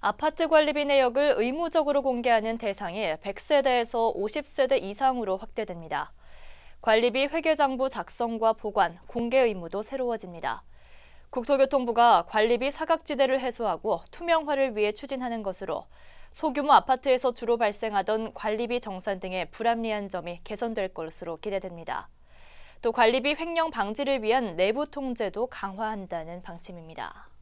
아파트 관리비 내역을 의무적으로 공개하는 대상이 100세대에서 50세대 이상으로 확대됩니다. 관리비 회계장부 작성과 보관, 공개 의무도 새로워집니다. 국토교통부가 관리비 사각지대를 해소하고 투명화를 위해 추진하는 것으로 소규모 아파트에서 주로 발생하던 관리비 정산 등의 불합리한 점이 개선될 것으로 기대됩니다. 또 관리비 횡령 방지를 위한 내부 통제도 강화한다는 방침입니다.